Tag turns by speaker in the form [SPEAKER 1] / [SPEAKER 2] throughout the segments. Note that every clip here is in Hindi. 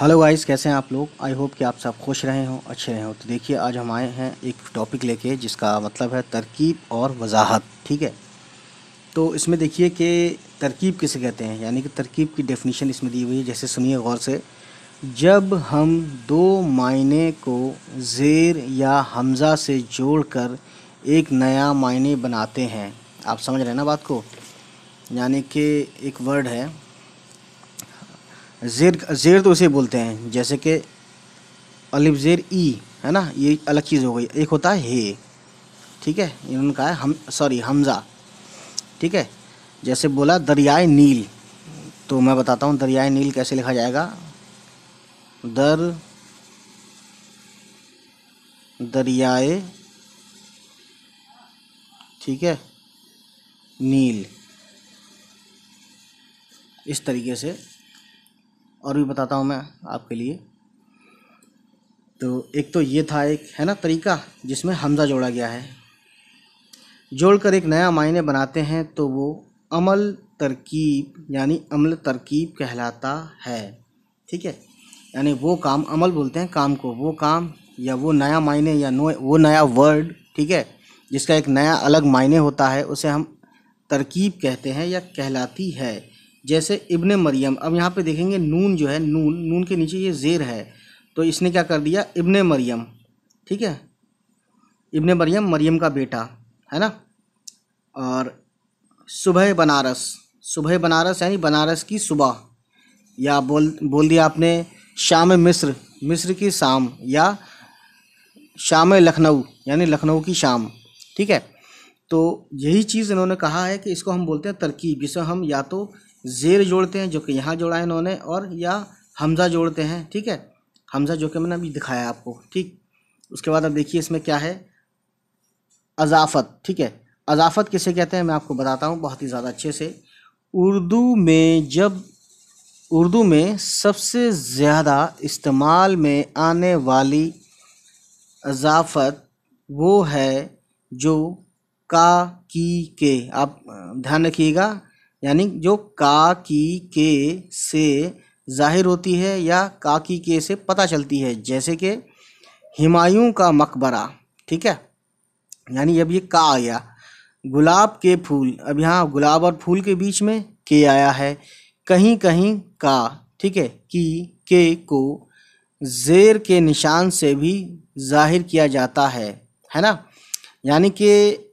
[SPEAKER 1] हेलो गाइस कैसे हैं आप लोग आई होप कि आप सब खुश रहे हों अच्छे रहे हों तो देखिए आज हम आए हैं एक टॉपिक लेके जिसका मतलब है तरकीब और वजाहत ठीक है तो इसमें देखिए कि तरकीब किसे कहते हैं यानी कि तरकीब की डेफिनेशन इसमें दी हुई है जैसे सुनिए गौर से जब हम दो मायने को ज़ेर या हमज़ा से कर एक नया मायने बनाते हैं आप समझ रहे हैं ना बात को यानी कि एक वर्ड है जेर जेर तो उसे बोलते हैं जैसे कि अलिफ जेर ई है ना ये अलग चीज़ हो गई एक होता है हे ठीक है इन्होंने कहा है हम सॉरी हमज़ा ठीक है जैसे बोला दरियाए नील तो मैं बताता हूँ दरियाए नील कैसे लिखा जाएगा दर दरियाए ठीक है नील इस तरीके से और भी बताता हूँ मैं आपके लिए तो एक तो ये था एक है ना तरीका जिसमें हमज़ा जोड़ा गया है जोड़कर एक नया मायने बनाते हैं तो वो अमल तरकीब यानी अमल तरकीब कहलाता है ठीक है यानी वो काम अमल बोलते हैं काम को वो काम या वो नया मायने या नो वो नया वर्ड ठीक है जिसका एक नया अलग मायने होता है उसे हम तरकीब कहते हैं या कहलाती है जैसे इब्ने मरियम अब यहाँ पे देखेंगे नून जो है नून नून के नीचे ये ज़ेर है तो इसने क्या कर दिया इब्ने मरियम ठीक है इब्ने मरियम मरियम का बेटा है ना और सुबह बनारस सुबह बनारस यानी बनारस की सुबह या बोल बोल दिया आपने शाम मिस्र मिस्र की शाम या शाम लखनऊ यानी लखनऊ की शाम ठीक है तो यही चीज़ इन्होंने कहा है कि इसको हम बोलते हैं तरकीब जिसे हम या तो ज़ेर जोड़ते हैं जो कि यहाँ जोड़ा है इन्होंने और या हमज़ा जोड़ते हैं ठीक है हमज़ा जो कि मैंने अभी दिखाया आपको ठीक उसके बाद अब देखिए इसमें क्या है अजाफत ठीक है अजाफत किसे कहते हैं मैं आपको बताता हूँ बहुत ही ज़्यादा अच्छे से उर्दू में जब उर्दू में सबसे ज़्यादा इस्तेमाल में आने वाली अजाफत वो है जो का की के आप ध्यान रखिएगा यानी जो का की के से जाहिर होती है या का की के से पता चलती है जैसे कि हिमायूं का मकबरा ठीक है यानी अब ये का आ गया गुलाब के फूल अब यहाँ गुलाब और फूल के बीच में के आया है कहीं कहीं का ठीक है कि के को जेर के निशान से भी जाहिर किया जाता है है ना यानी कि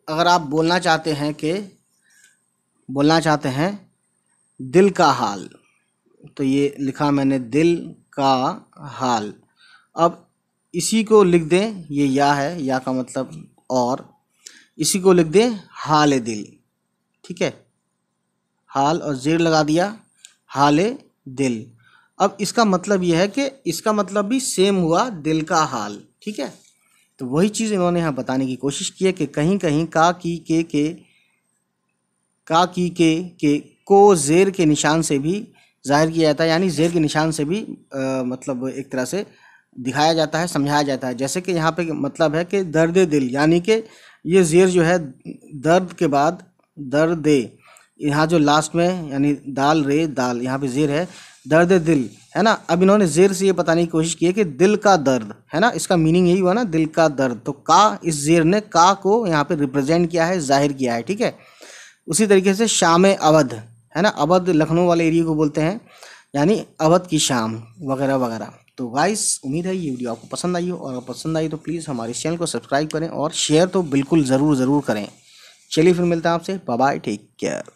[SPEAKER 1] अगर आप बोलना चाहते हैं कि बोलना चाहते हैं दिल का हाल तो ये लिखा मैंने दिल का हाल अब इसी को लिख दें ये या है या का मतलब और इसी को लिख दें हाल दिल ठीक है हाल और जेर लगा दिया हाल दिल अब इसका मतलब यह है कि इसका मतलब भी सेम हुआ दिल का हाल ठीक है तो वही चीज़ इन्होंने यहाँ बताने की कोशिश की है कि कहीं कहीं का की के के का की के के को जेर के निशान से भी जाहिर किया जाता है यानी जेर के निशान से भी आ, मतलब एक तरह से दिखाया जाता है समझाया जाता है जैसे कि यहाँ पे मतलब है कि दर्द दिल यानी कि ये जेर जो है दर्द के बाद दर्द दे यहाँ जो लास्ट में यानी दाल रे दाल यहाँ पे जेर है दर्द दिल है ना अब इन्होंने जेर से ये बताने की कोशिश की है कि दिल का दर्द है ना इसका मीनिंग यही हुआ ना दिल का दर्द तो का इस जेर ने का को यहाँ पे रिप्रेजेंट किया है जाहिर किया है ठीक है उसी तरीके से शाम अवध है ना अवध लखनऊ वाले एरिया को बोलते हैं यानी अवध की शाम वगैरह वगैरह तो गाइस उम्मीद है ये वीडियो आपको पसंद आई हो और अगर पसंद आई तो प्लीज़ हमारे चैनल को सब्सक्राइब करें और शेयर तो बिल्कुल ज़रूर ज़रूर करें चलिए फिर मिलते हैं आपसे बाय टेक केयर